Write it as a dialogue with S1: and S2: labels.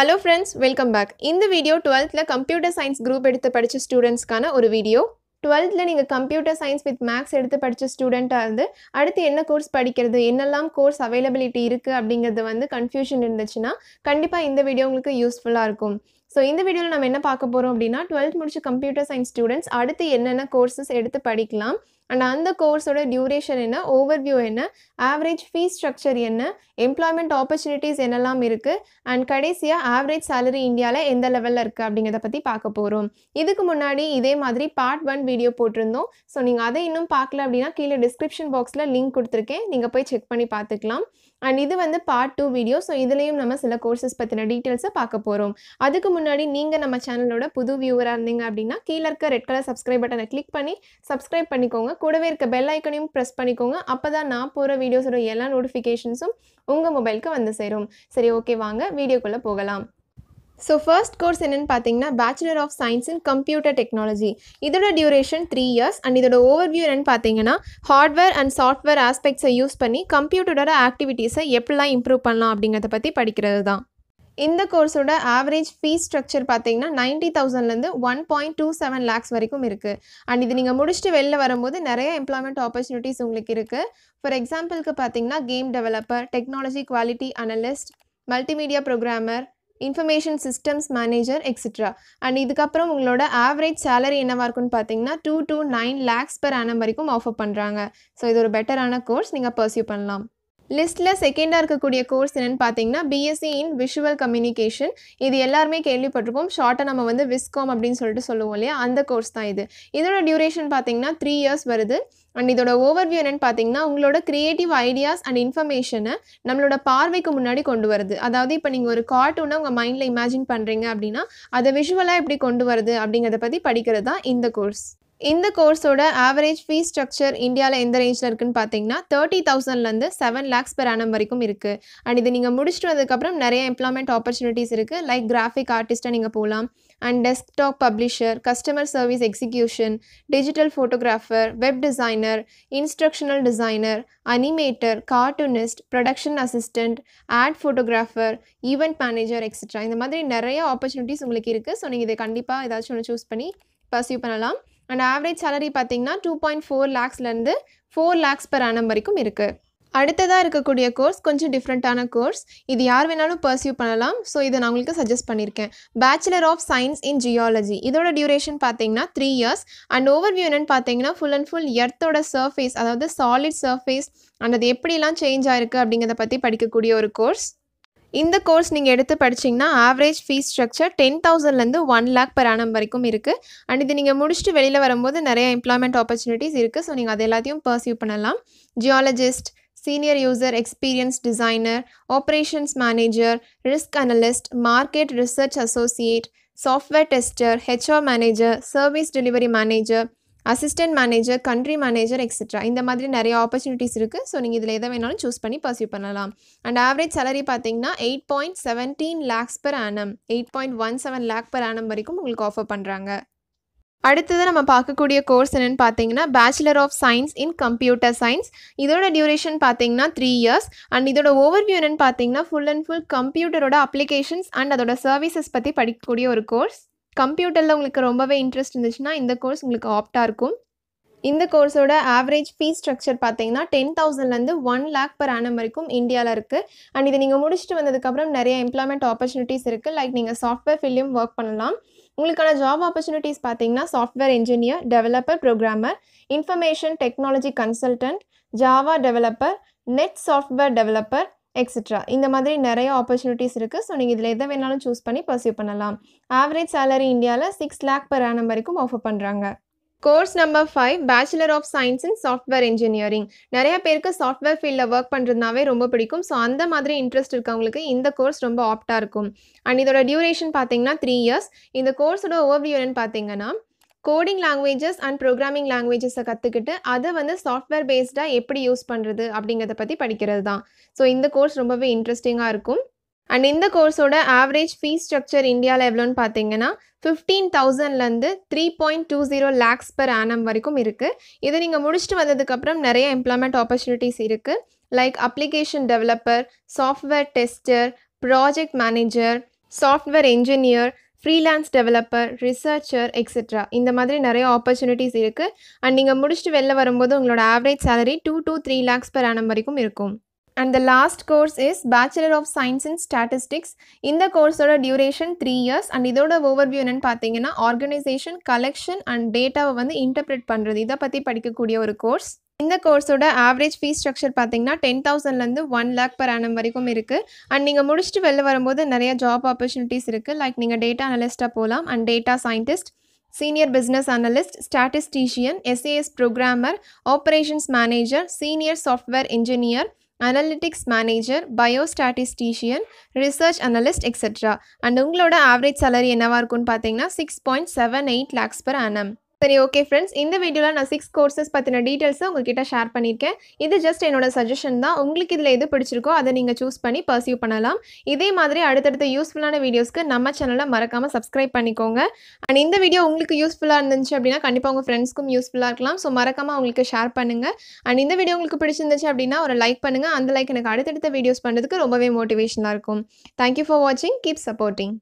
S1: hello friends welcome back இந்த video டுவெல்த்தில் computer science group எடுத்து படித்த ஸ்டூடெண்ட்ஸ்க்கான ஒரு வீடியோ டுவெல்த்தில் நீங்கள் கம்ப்யூட்டர் சயின்ஸ் வித் மேக்ஸ் எடுத்து படித்த ஸ்டூடெண்ட்டாக இருந்து அடுத்து என்ன கோர்ஸ் படிக்கிறது என்னெல்லாம் கோர்ஸ் அவைலபிலிட்டி இருக்குது அப்படிங்கிறது வந்து கன்ஃபியூஷன் இருந்துச்சுன்னா கண்டிப்பாக இந்த வீடியோ உங்களுக்கு யூஸ்ஃபுல்லாக இருக்கும் ஸோ இந்த வீடியோவில் நம்ம என்ன பார்க்க போகிறோம் அப்படின்னா டுவெல்த் முடிச்சு கம்ப்யூட்டர் சயின்ஸ் ஸ்டூடெண்ட்ஸ் அடுத்து என்னென்ன கோர்சஸ் எடுத்து படிக்கலாம் அண்ட் அந்த கோர்ஸோட டியூரேஷன் என்ன ஓவர் வியூ என்ன ஆவரேஜ் ஃபீஸ் ஸ்ட்ரக்சர் என்ன எம்ப்ளாய்மெண்ட் ஆப்பர்ச்சுனிட்டிஸ் என்னெல்லாம் இருக்குது அண்ட் கடைசியாக ஆவரேஜ் சேலரி இந்தியாவில் எந்த லெவலில் இருக்குது அப்படிங்கிறத பற்றி பார்க்க போகிறோம் இதுக்கு முன்னாடி இதே மாதிரி பார்ட் ஒன் வீடியோ போட்டிருந்தோம் ஸோ நீங்கள் அதை இன்னும் பார்க்கல அப்படின்னா கீழே டிஸ்கிரிப்ஷன் பாக்ஸில் லிங்க் கொடுத்துருக்கேன் நீங்கள் போய் செக் பண்ணி பார்த்துக்கலாம் அண்ட் இது வந்து பார்ட் டூ வீடியோ ஸோ இதுலேயும் நம்ம சில கோர்சஸ் பற்றின டீட்டெயில்ஸை பார்க்க போகிறோம் அதுக்கு முன்னாடி நீங்கள் நம்ம சேனலோட புது வியூவராக இருந்தீங்க அப்படின்னா கீழே இருக்க ரெட் கலர் சப்ஸ்கிரைப் பட்டனை கிளிக் பண்ணி சப்ஸ்கிரைப் பண்ணிக்கோங்க கூடவே இருக்க பெல் ஐக்கனையும் ப்ரெஸ் பண்ணிக்கோங்க அப்போ தான் நான் போகிற வீடியோஸோட எல்லா நோட்டிஃபிகேஷன்ஸும் உங்கள் மொபைலுக்கு வந்து சேரும் சரி ஓகே வாங்க வீடியோக்குள்ளே போகலாம் ஸோ ஃபர்ஸ்ட் கோர்ஸ் என்னென்னு பார்த்தீங்கன்னா bachelor of science in computer technology இதோட டியூரேஷன் த்ரீ இயர்ஸ் அண்ட் இதோட ஓவர்வியூ என்னென்னு பார்த்தீங்கன்னா ஹார்ட்வேர் அண்ட் சாஃப்ட்வேர் ஆஸ்பெக்ட்ஸை யூஸ் பண்ணி கம்ப்யூட்டரோட ஆக்டிவிட்டீஸை எப்படிலாம் இம்ப்ரூவ் பண்ணலாம் அப்படிங்கிறத பற்றி படிக்கிறது தான் இந்த கோர்ஸோட ஆவரேஜ் ஃபீஸ் ஸ்ட்ரக்சர் பார்த்தீங்கன்னா நைன்ட்டி தௌசண்ட்லேருந்து one point two seven lakhs வரைக்கும் இருக்குது அண்ட் இது நீங்கள் முடிச்சுட்டு வெளில வரும்போது நிறைய எம்ப்ளாய்மெண்ட் ஆப்பர்ச்சுனிட்டிஸ் உங்களுக்கு இருக்குது ஃபார் எக்ஸாம்பிளுக்கு பார்த்தீங்கன்னா game developer technology quality analyst multimedia programmer information systems manager etcetera and இதுக்கப்புறம் உங்களோட ஆவரேஜ் சேலரி என்னவாக இருக்குன்னு பார்த்தீங்கன்னா two two nine lakhs per annum வரைக்கும் ஆஃபர் பண்ணுறாங்க ஸோ இது ஒரு பெட்டரான கோர்ஸ் நீங்கள் பர்சியூ பண்ணலாம் லிஸ்ட்டில் செகண்டாக இருக்கக்கூடிய கோர்ஸ் என்னென்னு பார்த்தீங்கன்னா பிஎஸ்சி இன் விஷுவல் கம்யூனிகேஷன் இது எல்லாருமே கேள்விப்பட்டிருப்போம் ஷார்ட்டாக நம்ம வந்து விஸ்காம் அப்படின்னு சொல்லிட்டு சொல்லுவோம் இல்லையா அந்த கோர்ஸ் தான் இது இதோட டியூரேஷன் பார்த்தீங்கன்னா த்ரீ இயர்ஸ் வருது அண்ட் இதோட ஓவர்வியூ என்னென்னு பார்த்தீங்கன்னா உங்களோட க்ரியேட்டிவ் ஐடியாஸ் அண்ட் இன்ஃபர்மேஷனை நம்மளோட பார்வைக்கு முன்னாடி கொண்டு வருது அதாவது இப்போ நீங்கள் ஒரு கார்ட்டூனை உங்கள் மைண்டில் இமேஜின் பண்ணுறீங்க அப்படின்னா அதை விஷுவலாக எப்படி கொண்டு வருது அப்படிங்கிறத பற்றி படிக்கிறது தான் இந்த கோர்ஸ் இந்த கோர்ஸோட ஆவரேஜ் ஃபீஸ் ஸ்ட்ரக்சர் இந்தியாவில் எந்த ரேஞ்சில் இருக்குன்னு பார்த்தீங்கன்னா தேர்ட்டி தௌசண்ட்லேருந்து செவன் லேக்ஸ் பெர் ஆனம் வரைக்கும் இருக்குது அண்ட் இது நீங்கள் முடிச்சுட்டு வந்ததுக்கப்புறம் நிறைய எம்ப்ளாய்மெண்ட் ஆப்பர்ச்சுனிட்டிஸ் இருக்குது லைக் கிராஃபிக் ஆர்டிஸ்ட்டாக நீங்கள் போகலாம் and desktop publisher customer service execution digital photographer web designer instructional designer animator cartoonist production assistant ad photographer event manager extra இந்த மாதிரி நிறைய ஆப்பர்ச்சுனிட்டிஸ் உங்களுக்கு இருக்குது ஸோ நீங்கள் இதை கண்டிப்பாக ஏதாச்சும் ஒன்று சூஸ் பண்ணி பர்சியூ பண்ணலாம் அண்ட் ஆவரேஜ் சேலரி பார்த்திங்கன்னா டூ பாயிண்ட் ஃபோர் லேக்ஸ்லேருந்து ஃபோர் லேக்ஸ் பெர் ஆனம் வரைக்கும் இருக்குது அடுத்ததாக இருக்கக்கூடிய கோர்ஸ் கொஞ்சம் டிஃப்ரெண்ட்டான கோர்ஸ் இது யார் வேணாலும் பர்சியூ பண்ணலாம் ஸோ இதை நான் உங்களுக்கு சஜஸ்ட் பண்ணியிருக்கேன் bachelor of science in geology இதோட டியூரேஷன் பார்த்தீங்கன்னா three years and overview என்னென்னு பார்த்தீங்கன்னா ஃபுல் அண்ட் ஃபுல் எர்த்தோட சர்ஃபேஸ் அதாவது சாலிட் சர்ஃபேஸ் அண்ட் அது எப்படிலாம் சேஞ்ச் ஆயிருக்கு அப்படிங்கிறத பற்றி படிக்கக்கூடிய ஒரு கோர்ஸ் இந்த கோர்ஸ் நீங்கள் எடுத்து படிச்சிங்கன்னா ஆவரேஜ் ஃபீஸ் ஸ்ட்ரக்சர் டென் தௌசண்ட்லேருந்து ஒன் லேக் பர் ஆனம் வரைக்கும் இருக்குது அண்ட் இது நீங்கள் முடிச்சுட்டு வெளியில் வரும்போது நிறைய எம்ப்ளாய்மெண்ட் ஆப்பர்ச்சுனிட்டிஸ் இருக்குது ஸோ நீங்கள் அது எல்லாத்தையும் பர்சியூ பண்ணலாம் geologist senior user experience designer operations manager risk analyst market research associate software tester HR manager service delivery manager assistant manager country manager etcetera இந்த மாதிரி நிறைய ஆப்பர்ச்சுனிட்டிஸ் இருக்குது ஸோ நீங்கள் இதில் எதை வேணாலும் சூஸ் பண்ணி பர்சியூ பண்ணலாம் அண்ட் ஆவரேஜ் சேலரி பார்த்தீங்கன்னா eight point seventeen lakhs per annum eight point one seven lakh per annum வரைக்கும் உங்களுக்கு ஆஃபர் பண்ணுறாங்க அடுத்தது நம்ம பார்க்கக்கூடிய கோர்ஸ் என்னென்னு பார்த்தீங்கன்னா bachelor of science in computer science இதோட டியூரேஷன் பார்த்தீங்கன்னா த்ரீ இயர்ஸ் அண்ட் இதோட ஓவர்வியூ என்னென்னு பார்த்தீங்கன்னா ஃபுல் அண்ட் ஃபுல் கம்ப்யூட்டரோட அப்ளிகேஷன்ஸ் அண்ட் அதோட சர்வீசஸ் பற்றி படிக்கக்கூடிய ஒரு கோர்ஸ் கம்ப்யூட்டரில் உங்களுக்கு ரொம்பவே இன்ட்ரெஸ்ட் இருந்துச்சுன்னா இந்த கோர்ஸ் உங்களுக்கு ஆப்டாக இருக்கும் இந்த கோர்ஸோட ஆவரேஜ் ஃபீஸ் ஸ்ட்ரக்சர் பார்த்தீங்கன்னா டென் தௌசண்ட்லேருந்து ஒன் லேக் பர் ஆனம் வரைக்கும் இந்தியாவில் இருக்குது அண்ட் இது நீங்கள் முடிச்சுட்டு வந்ததுக்கப்புறம் நிறைய எம்ப்ளாய்மெண்ட் ஆப்பர்ச்சுனிட்டிஸ் இருக்குது லைக் நீங்கள் சாஃப்ட்வேர் ஃபீல்டையும் ஒர்க் பண்ணலாம் உங்களுக்கான ஜாப் ஆப்பர்ச்சுனிட்டிஸ் பார்த்தீங்கன்னா software engineer developer programmer information technology consultant Java developer net software developer extra இந்த மாதிரி நிறைய ஆப்பர்ச்சுனிட்டிஸ் இருக்குது ஸோ நீங்கள் இதில் எதை வேணாலும் சூஸ் பண்ணி பர்சியூ பண்ணலாம் ஆவரேஜ் சேலரி இந்தியாவில் சிக்ஸ் லேக் பர் ஆனம் வரைக்கும் ஆஃபர் பண்ணுறாங்க course number five bachelor of science in software engineering நிறைய பேருக்கு சாஃப்ட்வேர் ஃபீல்டில் ஒர்க் பண்ணுறதுனாவே ரொம்ப பிடிக்கும் ஸோ அந்த மாதிரி இன்ட்ரெஸ்ட் இருக்கவங்களுக்கு இந்த கோர்ஸ் ரொம்ப ஆப்டாக இருக்கும் அண்ட் இதோட டியூரேஷன் பார்த்தீங்கன்னா த்ரீ இயர்ஸ் இந்த கோர்ஸோட என்னன்னு பார்த்தீங்கன்னா கோடிங் லாங்குவேஜஸ் அண்ட் ப்ரோக்ராமிங் லாங்குவேஜஸை கற்றுக்கிட்டு அதை வந்து சாஃப்ட்வேர் பேஸ்டாக எப்படி யூஸ் பண்ணுறது அப்படிங்கிறத பற்றி படிக்கிறது தான் ஸோ இந்த கோர்ஸ் ரொம்பவே இன்ட்ரெஸ்டிங்காக இருக்கும் அண்ட் இந்த கோர்ஸோட ஆவரேஜ் ஃபீஸ் ஸ்ட்ரக்சர் இந்தியாவில் எவ்வளோன்னு பார்த்தீங்கன்னா ஃபிஃப்டீன் தௌசண்ட்லேருந்து three point two zero lakhs per annum வரைக்கும் இருக்குது இதை நீங்கள் முடிச்சுட்டு வந்ததுக்கப்புறம் நிறைய எம்ப்ளாய்மெண்ட் ஆப்பர்ச்சுனிட்டிஸ் இருக்குது like application developer software tester project manager software engineer freelance developer researcher etcetera இந்த மாதிரி நிறைய ஆப்பர்ச்சுனிட்டிஸ் இருக்குது அண்ட் நீங்கள் முடிச்சுட்டு வெளில வரும்போது உங்களோட average salary two two three lakhs per annum வரைக்கும் இருக்கும் and the last course is bachelor of science and statistics இந்த கோர்ஸோட டியூரேஷன் த்ரீ இயர்ஸ் அண்ட் இதோட ஓவர்வியூ என்னென்னு பார்த்தீங்கன்னா ஆர்கனைசேஷன் கலெக்ஷன் அண்ட் டேட்டாவை வந்து இன்டர்பிரேட் பண்ணுறது இதை பற்றி படிக்கக்கூடிய ஒரு கோர்ஸ் இந்த கோர்ஸோட ஆவரேஜ் ஃபீஸ் ஸ்ட்ரக்சர் பார்த்தீங்கன்னா டென் தௌசண்ட்லேருந்து ஒன் லேக் பர் ஆனம் வரைக்கும் இருக்குது அண்ட் நீங்கள் முடிச்சுட்டு வெளில வரும்போது நிறைய ஜாப் ஆப்பர்ச்சுனிட்டிஸ் இருக்குது லைக் நீங்கள் டேட்டா அனலிஸ்ட்டாக போகலாம் and data scientist senior business analyst statistician SAS programmer operations manager senior software engineer analytics manager biostatistician research analyst etcetera and உங்களோட ஆவரேஜ் சேலரி என்னவாக இருக்கும்னு பார்த்தீங்கன்னா six point seven eight lakhs per annum சரி okay friends இந்த வீடியோவில் நான் six courses பற்றின டீட்டெயில்ஸை உங்ககிட்ட ஷேர் பண்ணியிருக்கேன் இது ஜஸ்ட் என்னோட சஜஷன் தான் உங்களுக்கு இதில் எது பிடிச்சிருக்கோ அதை நீங்கள் சூஸ் பண்ணி பர்சியூ பண்ணலாம் இதே மாதிரி அடுத்தடுத்த யூஸ்ஃபுல்லான வீடியோஸ்க்கு நம்ம சேனலை மறக்காமல் சப்ஸ்கிரைப் பண்ணிக்கோங்க அண்ட் இந்த வீடியோ உங்களுக்கு யூஸ்ஃபுல்லாக இருந்துச்சு அப்படின்னா கண்டிப்பாக உங்கள் ஃப்ரெண்ட்ஸ்க்கும் யூஸ்ஃபுல்லாக இருக்கலாம் ஸோ மறக்காமல் உங்களுக்கு ஷேர் பண்ணுங்கள் அண்ட் இந்த வீடியோ உங்களுக்கு பிடிச்சிருந்துச்சு அப்படின்னா ஒரு லைக் பண்ணுங்கள் அந்த லைக் எனக்கு அடுத்தடுத்த வீடியோஸ் பண்ணுறதுக்கு ரொம்பவே மோட்டிவேஷனாக இருக்கும் தேங்க்யூ ஃபார் வாட்சிங் கீப் சப்போர்ட்டிங்